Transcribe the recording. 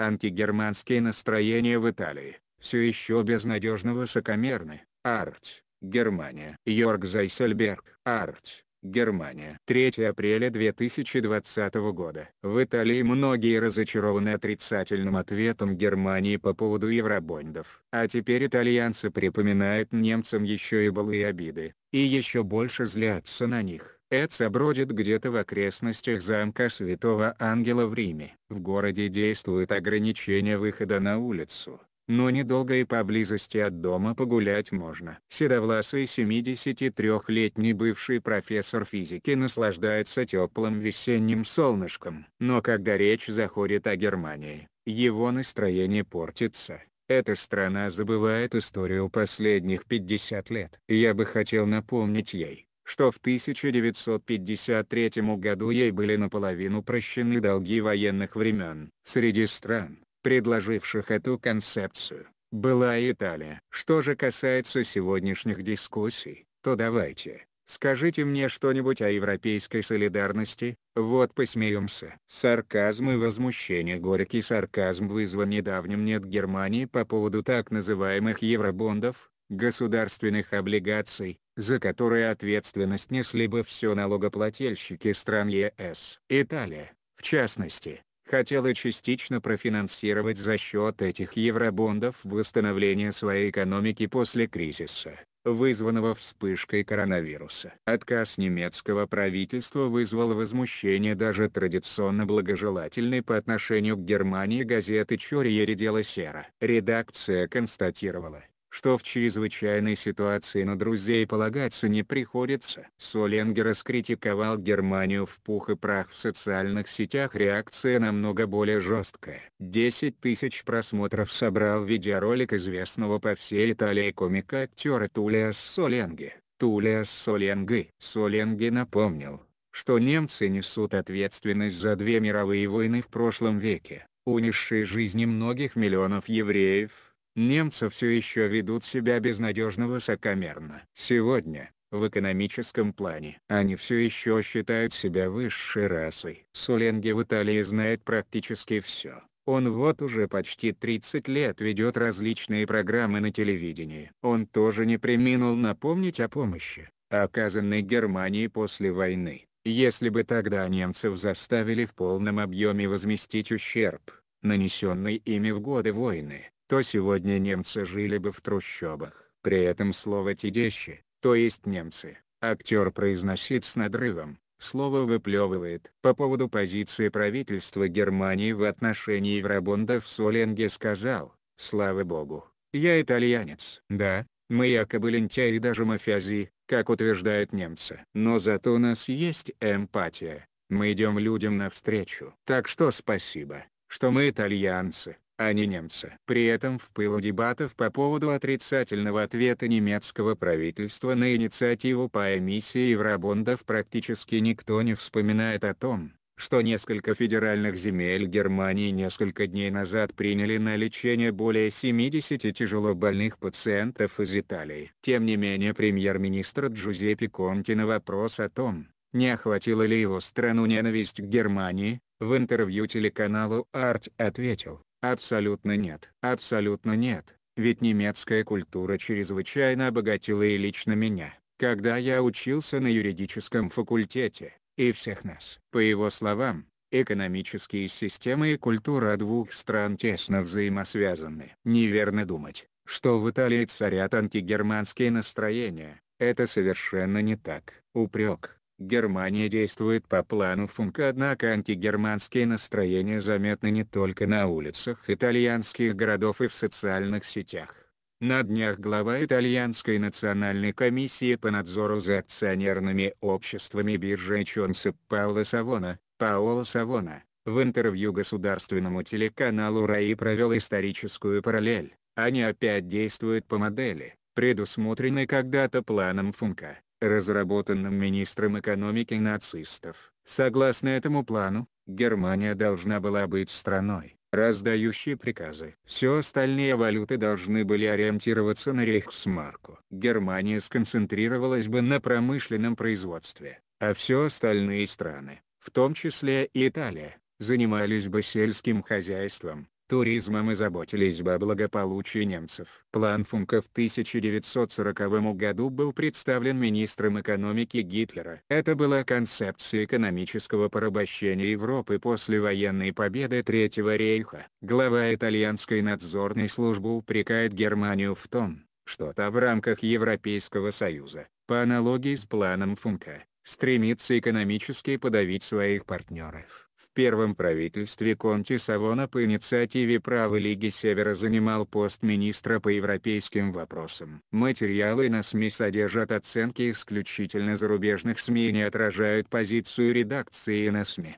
Антигерманские настроения в Италии, все еще безнадежно высокомерны. Арт, Германия. Йорг Зайсельберг, Арт, Германия. 3 апреля 2020 года. В Италии многие разочарованы отрицательным ответом Германии по поводу евробондов. А теперь итальянцы припоминают немцам еще и былые обиды, и еще больше злятся на них. Эца бродит где-то в окрестностях замка Святого Ангела в Риме. В городе действует ограничение выхода на улицу, но недолго и поблизости от дома погулять можно. Седовласый 73-летний бывший профессор физики наслаждается теплым весенним солнышком. Но когда речь заходит о Германии, его настроение портится. Эта страна забывает историю последних 50 лет. Я бы хотел напомнить ей, что в 1953 году ей были наполовину прощены долги военных времен. Среди стран, предложивших эту концепцию, была Италия. Что же касается сегодняшних дискуссий, то давайте, скажите мне что-нибудь о европейской солидарности, вот посмеемся. Сарказм и возмущение Горький сарказм вызван недавним нет Германии по поводу так называемых евробондов, государственных облигаций, за которые ответственность несли бы все налогоплательщики стран ЕС. Италия, в частности, хотела частично профинансировать за счет этих евробондов восстановление своей экономики после кризиса, вызванного вспышкой коронавируса. Отказ немецкого правительства вызвал возмущение даже традиционно благожелательной по отношению к Германии газеты «Чурьере дело сера». Редакция констатировала, что в чрезвычайной ситуации на друзей полагаться не приходится. Соленгер раскритиковал Германию в пух и прах в социальных сетях реакция намного более жесткая. 10 тысяч просмотров собрал видеоролик известного по всей Италии комика-актера Тулиас Соленги. Тулиас Соленги. Соленги напомнил, что немцы несут ответственность за две мировые войны в прошлом веке, унесшие жизни многих миллионов евреев, немцы все еще ведут себя безнадежно высокомерно. Сегодня, в экономическом плане. Они все еще считают себя высшей расой. Суленги в Италии знает практически все. Он вот уже почти 30 лет ведет различные программы на телевидении. Он тоже не приминул напомнить о помощи, оказанной Германии после войны. Если бы тогда немцев заставили в полном объеме возместить ущерб, нанесенный ими в годы войны, то сегодня немцы жили бы в трущобах. При этом слово «тидещи», то есть немцы, актер произносит с надрывом, слово выплевывает. По поводу позиции правительства Германии в отношении Врабонда в Соленге сказал, «Слава богу, я итальянец». Да, мы якобы лентяи и даже мафиази, как утверждают немцы. Но зато у нас есть эмпатия, мы идем людям навстречу. Так что спасибо, что мы итальянцы а не немцы. При этом в пылу дебатов по поводу отрицательного ответа немецкого правительства на инициативу по эмиссии евробондов практически никто не вспоминает о том, что несколько федеральных земель Германии несколько дней назад приняли на лечение более 70 тяжело больных пациентов из Италии. Тем не менее премьер-министр Джузеппе Конти на вопрос о том, не охватила ли его страну ненависть к Германии, в интервью телеканалу «Арт» ответил, Абсолютно нет. Абсолютно нет. Ведь немецкая культура чрезвычайно обогатила и лично меня, когда я учился на юридическом факультете, и всех нас. По его словам, экономические системы и культура двух стран тесно взаимосвязаны. Неверно думать, что в Италии царят антигерманские настроения, это совершенно не так. Упрек, Германия действует по плану Функа однако антигерманские настроения заметны не только на улицах итальянских городов и в социальных сетях. На днях глава итальянской национальной комиссии по надзору за акционерными обществами биржи Чонсе Паоло Савона, Паоло Савона, в интервью государственному телеканалу РАИ провел историческую параллель. Они опять действуют по модели, предусмотренной когда-то планом Функа. Разработанным министром экономики нацистов. Согласно этому плану, Германия должна была быть страной, раздающей приказы. Все остальные валюты должны были ориентироваться на рейхсмарку. Германия сконцентрировалась бы на промышленном производстве, а все остальные страны, в том числе и Италия, занимались бы сельским хозяйством, туризма мы заботились бы о благополучии немцев. План Функа в 1940 году был представлен министром экономики Гитлера. Это была концепция экономического порабощения Европы после военной победы Третьего рейха. Глава итальянской надзорной службы упрекает Германию в том, что та в рамках Европейского Союза, по аналогии с планом Функа, стремится экономически подавить своих партнеров. В первом правительстве Конти Савона по инициативе правой Лиги Севера занимал пост министра по европейским вопросам. Материалы на СМИ содержат оценки исключительно зарубежных СМИ и не отражают позицию редакции на СМИ.